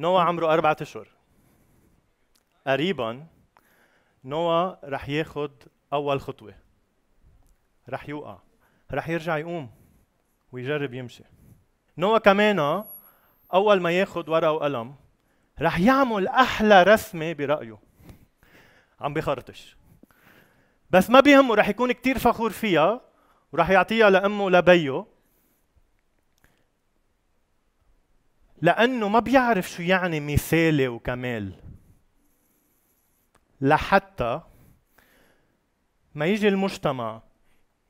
نوا عمره أربعة أشهر قريبا نوا رح ياخد أول خطوة رح يوقع رح يرجع يقوم ويجرب يمشي نوا كمان أول ما ياخد ورقة وقلم رح يعمل أحلى رسمة برأيه عم بخرطش بس ما بيهمه رح يكون كتير فخور فيها ورح يعطيها لأمه ولبيه لأنه ما بيعرف شو يعني مثالي وكمال لحتى ما يجي المجتمع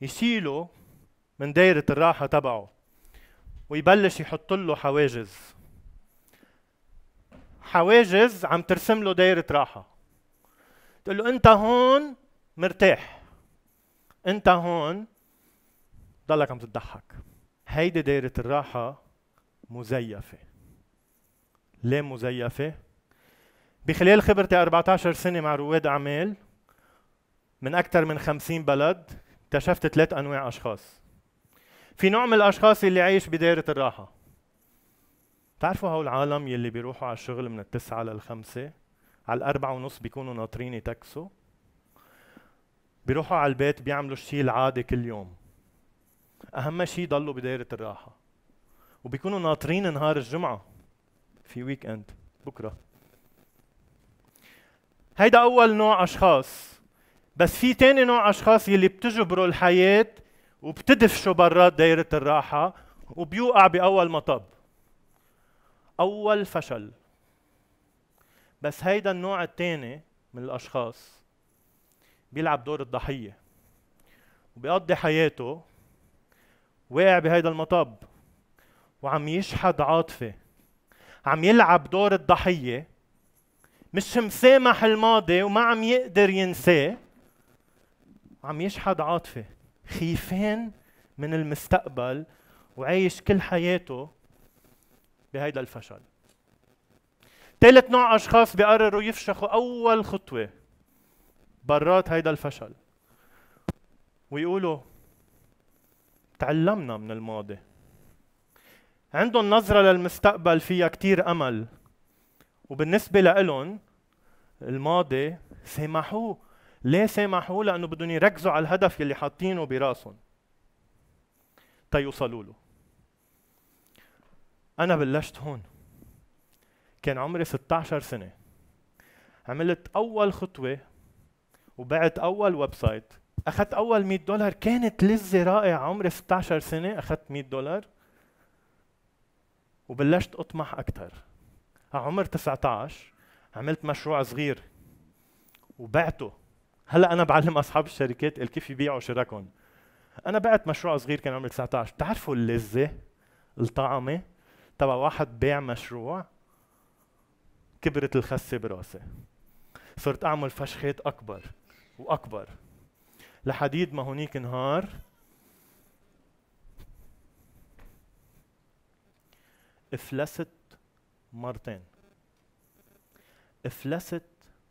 يشيله من دايرة الراحة تبعه ويبلش يحط له حواجز حواجز عم ترسم له دايرة راحة تقول له أنت هون مرتاح أنت هون ضلك عم تضحك هيدي دايرة الراحة مزيفة لا مزيفة بخلال خبرتي 14 سنة مع رواد أعمال من أكثر من 50 بلد اكتشفت ثلاث أنواع أشخاص في نوع من الأشخاص اللي عايش بدائرة الراحة بتعرفوا هول العالم يلي بيروحوا على الشغل من التسعة للخمسة على الأربعة ونص بيكونوا ناطرين يتكسوا بيروحوا على البيت بيعملوا الشيء العادي كل يوم أهم شيء يضلوا بدائرة الراحة وبيكونوا ناطرين نهار الجمعة في ويك اند بكره هيدا اول نوع اشخاص بس في تاني نوع اشخاص يلي بتجبروا الحياه وبتدفشوا برات دايره الراحه وبيوقع باول مطب اول فشل بس هيدا النوع الثاني من الاشخاص بيلعب دور الضحيه وبيقضي حياته واقع بهيدا المطب وعم يشحد عاطفه عم يلعب دور الضحيه مش مسامح الماضي وما عم يقدر ينساه عم يشحد عاطفه خيفان من المستقبل وعايش كل حياته بهيدا الفشل ثالث نوع اشخاص بيقرروا يفشخوا اول خطوه برات هيدا الفشل ويقولوا تعلمنا من الماضي عندهم نظرة للمستقبل فيها كتير أمل وبالنسبة لهم الماضي سامحوه ليه سامحوه؟ لأنه بدهم يركزوا على الهدف يلي حاطينه براسهم تيوصلوا له أنا بلشت هون كان عمري 16 سنة عملت أول خطوة وبعت أول ويب سايت أخذت أول 100 دولار كانت لذة رائعة عمري 16 سنة أخذت 100 دولار وبلشت اطمح اكثر على عمر 19 عملت مشروع صغير وبعته هلا انا بعلم اصحاب الشركات كيف يبيعوا شركهم انا بعت مشروع صغير كان عمري 19 بتعرفوا اللذه الطعمه تبع واحد بيع مشروع كبرت الخسه براسي صرت اعمل فشخات اكبر واكبر لحديد ما هونيك نهار افلست مرتين افلست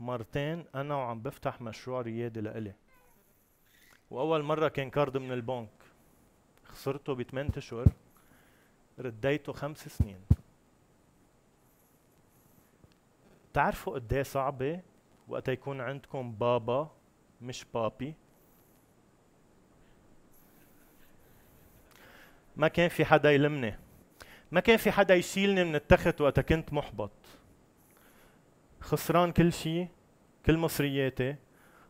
مرتين انا وعم بفتح مشروع ريادي لإلي واول مره كان كارد من البنك خسرته بثمان اشهر رديته خمس سنين بتعرفوا قد ايه صعبه وقت يكون عندكم بابا مش بابي ما كان في حدا يلمني ما كان في حدا يشيلني من التخت وقتها كنت محبط خسران كل شيء كل مصرياتي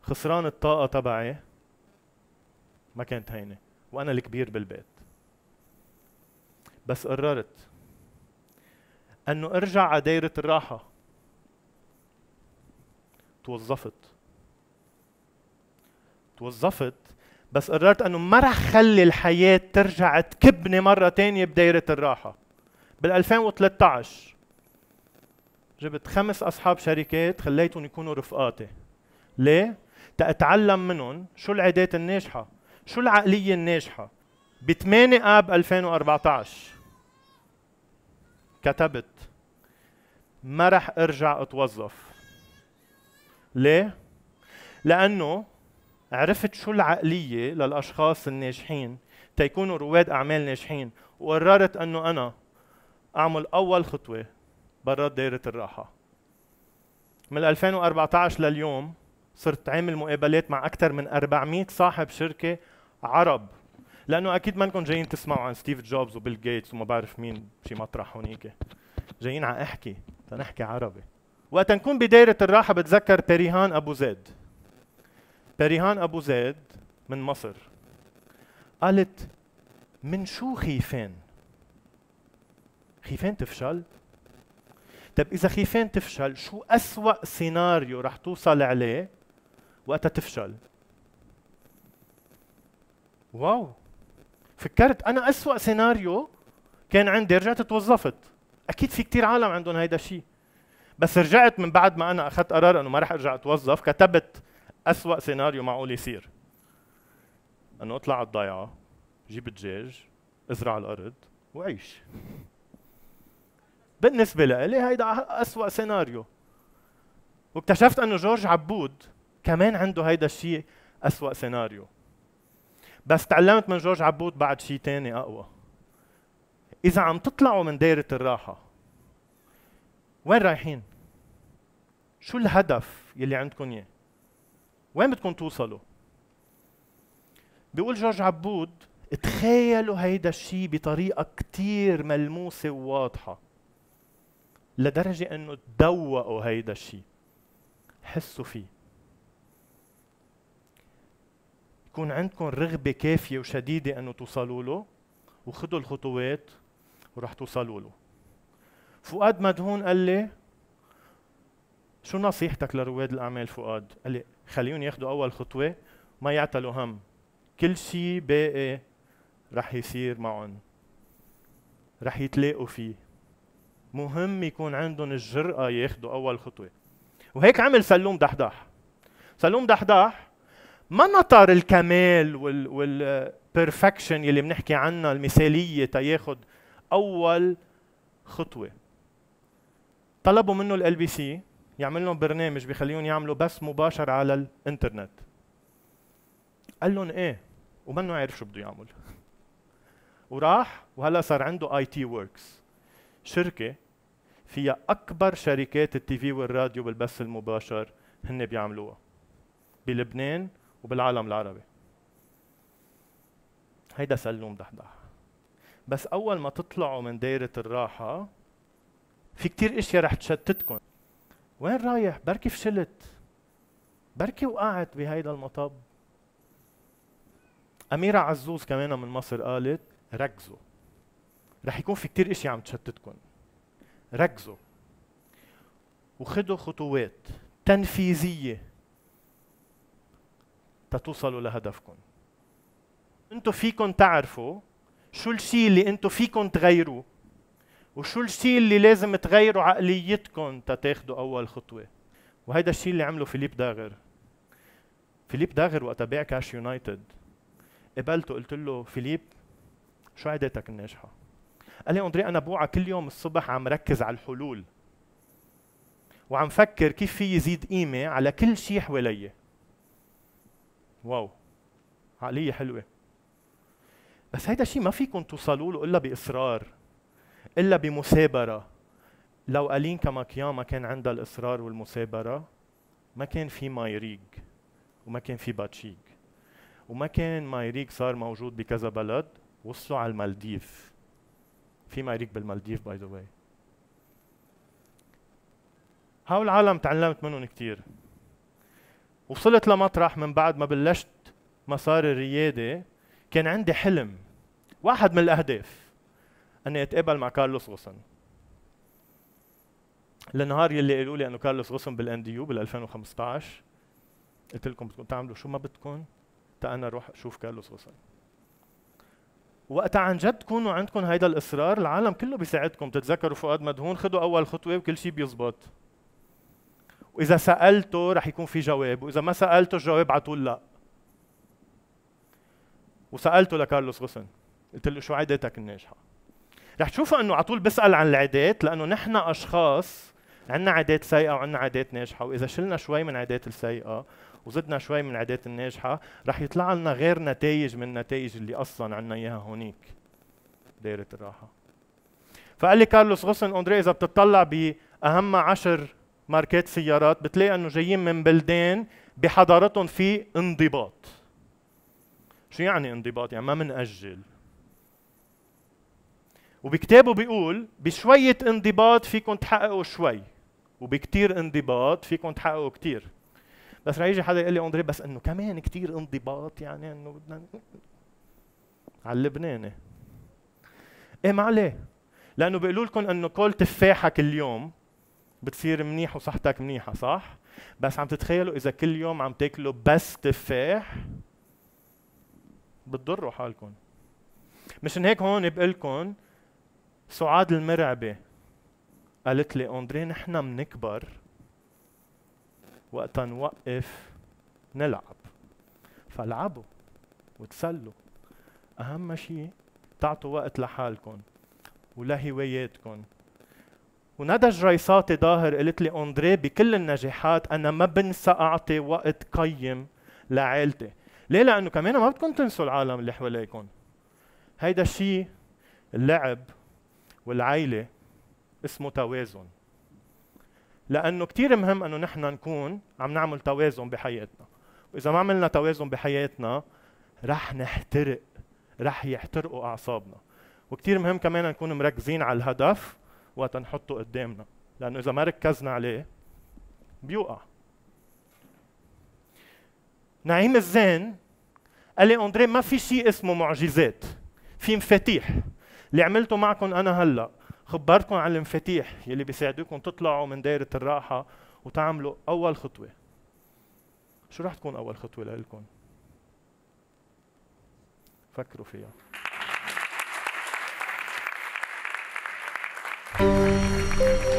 خسران الطاقة تبعي ما كانت هينة وأنا الكبير بالبيت بس قررت أنه أرجع على دايرة الراحة توظفت توظفت بس قررت أنه ما رح خلي الحياة ترجع تكبني مرة تانية بدايرة الراحة بال 2013 جبت خمس اصحاب شركات خليتهم يكونوا رفقاتي ليه؟ تأتعلم منهم شو العادات الناجحة شو العقلية الناجحة ب 8 اب 2014 كتبت ما رح ارجع اتوظف ليه؟ لأنه عرفت شو العقلية للأشخاص الناجحين تيكونوا رواد أعمال ناجحين وقررت أنه أنا اعمل اول خطوه برات دائره الراحه من 2014 لليوم صرت عامل مقابلات مع اكثر من 400 صاحب شركه عرب لانه اكيد منكم جايين تسمعوا عن ستيف جوبز وبيل جيتس وما بعرف مين شي مطرح هونيك جايين على احكي تنحكي عربي وقت نكون بدايره الراحه بتذكر بريهان ابو زيد بريهان ابو زيد من مصر قالت من شو خيفان خيفان تفشل طب اذا خيفان تفشل شو أسوأ سيناريو رح توصل عليه وقتها تفشل واو فكرت انا أسوأ سيناريو كان عندي رجعت توظفت اكيد في كثير عالم عندهم هيدا الشيء بس رجعت من بعد ما انا اخذت قرار انه ما رح ارجع اتوظف كتبت أسوأ سيناريو معقول يصير انه اطلع على الضيعه جيب دجاج ازرع الارض وعيش بالنسبة لإلي هيدا أه-، أسوأ سيناريو واكتشفت أنه جورج عبود كمان عنده هيدا الشيء أسوأ سيناريو بس تعلمت من جورج عبود بعد شيء تاني أقوى إذا عم تطلعوا من دايرة الراحة وين رايحين؟ شو الهدف يلي عندكم إياه؟ وين بدكم توصلوا؟ بيقول جورج عبود تخيلوا هيدا الشيء بطريقة كتير ملموسة وواضحة لدرجه انه تذوقوا هيدا الشيء حسوا فيه يكون عندكم رغبه كافيه وشديده انه توصلوا له وخذوا الخطوات ورح توصلوا له فؤاد مدهون قال لي شو نصيحتك لرواد الاعمال فؤاد قال لي خليهم ياخذوا اول خطوه ما يعتلوا هم كل شيء باقي رح يصير معهم رح يتلاقوا فيه مهم يكون عندهم الجرأة ياخذوا أول خطوة وهيك عمل سلوم دحداح سلوم دحداح ما نطر الكمال وال والبرفكشن يلي بنحكي عنها المثالية تياخد أول خطوة طلبوا منه ال بي سي يعمل لهم برنامج بخليهم يعملوا بث مباشر على الانترنت قال لهم ايه ومنه عارف شو بده يعمل وراح وهلا صار عنده اي تي وركس شركه فيها اكبر شركات التي في والراديو بالبث المباشر هن بيعملوها بلبنان وبالعالم العربي هيدا سلوم دحدح بس اول ما تطلعوا من دايره الراحه في كتير اشياء رح تشتتكم وين رايح بركي فشلت بركي وقعت بهيدا المطب أميرة عزوز كمان من مصر قالت ركزوا رح يكون في كتير اشياء عم تشتتكم ركزوا وخدوا خطوات تنفيذية تتوصلوا لهدفكم انتم فيكم تعرفوا شو الشيء اللي انتم فيكم تغيروه وشو الشيء اللي لازم تغيروا عقليتكم تتاخدوا اول خطوه وهيدا الشيء اللي عمله فيليب داغر فيليب داغر وقتها باع كاش يونايتد قبلته قلت له فيليب شو عاداتك الناجحه قال لي اندري انا بوعى كل يوم الصبح عم ركز على الحلول وعم فكر كيف في يزيد قيمه على كل شيء حوالي واو عقليه حلوه بس هيدا الشيء ما فيكم توصلوا له الا باصرار الا بمثابره لو قالين كما ما كان عندها الاصرار والمثابره ما كان في مايريج وما كان في باتشيك وما كان مايريك صار موجود بكذا بلد وصلوا على المالديف في ماريك بالمالديف باي ذا واي هول العالم تعلمت منهم كثير وصلت لمطرح من بعد ما بلشت مسار الريادة كان عندي حلم واحد من الأهداف أني أتقابل مع كارلوس غصن النهار يلي قالوا لي انه كارلوس غصن بالأنديو يو بال 2015 قلت لكم بدكم تعملوا شو ما بدكم تا انا اروح اشوف كارلوس غصن وقت عن جد تكونوا عندكم هيدا الاصرار العالم كله بيساعدكم تتذكروا فؤاد مدهون خذوا اول خطوه وكل شيء بيزبط واذا سالته رح يكون في جواب واذا ما سالته الجواب على طول لا وسالته لكارلوس غسن قلت له شو عاداتك الناجحه رح تشوفوا انه على طول بسال عن العادات لانه نحن اشخاص عندنا عادات سيئه وعندنا عادات ناجحه واذا شلنا شوي من عادات السيئه وزدنا شوي من العادات الناجحه رح يطلع لنا غير نتائج من النتائج اللي اصلا عندنا اياها هونيك دائره الراحه فقال لي كارلوس غصن اندري اذا بتطلع باهم عشر ماركات سيارات بتلاقي انه جايين من بلدان بحضارتهم في انضباط شو يعني انضباط يعني ما منأجل وبكتابه بيقول بشوية انضباط فيكم تحققوا شوي وبكتير انضباط فيكم تحققوا كتير بس رح يجي حدا يقول لي اندري بس انه كمان كتير انضباط يعني انه بدنا على اللبناني ايه ما عليه لانه بيقولوا لكم انه كل تفاحه كل يوم بتصير منيح وصحتك منيحه صح بس عم تتخيلوا اذا كل يوم عم تاكلوا بس تفاح بتضروا حالكم مشان هيك هون بقول لكم سعاد المرعبه قالت لي أندري نحن منكبر وقتا نوقف نلعب فالعبوا وتسلوا أهم شيء تعطوا وقت لحالكم ولهواياتكم وندى جريساتي ظاهر قالت لي أندري بكل النجاحات أنا ما بنسى أعطي وقت قيم لعائلتي ليه لأنه كمان ما بدكم تنسوا العالم اللي حواليكم هيدا الشيء اللعب والعيلة اسمه توازن لانه كثير مهم انه نحن نكون عم نعمل توازن بحياتنا واذا ما عملنا توازن بحياتنا رح نحترق رح يحترقوا اعصابنا وكثير مهم كمان نكون مركزين على الهدف وقت نحطه قدامنا لانه اذا ما ركزنا عليه بيوقع نعيم الزين قال لي اندري ما في شيء اسمه معجزات في مفاتيح اللي عملته معكم انا هلا خبرتكم عن المفاتيح يلي بيساعدوكم تطلعوا من دائرة الراحة وتعملوا أول خطوة شو رح تكون أول خطوة لإلكم؟ فكروا فيها thank you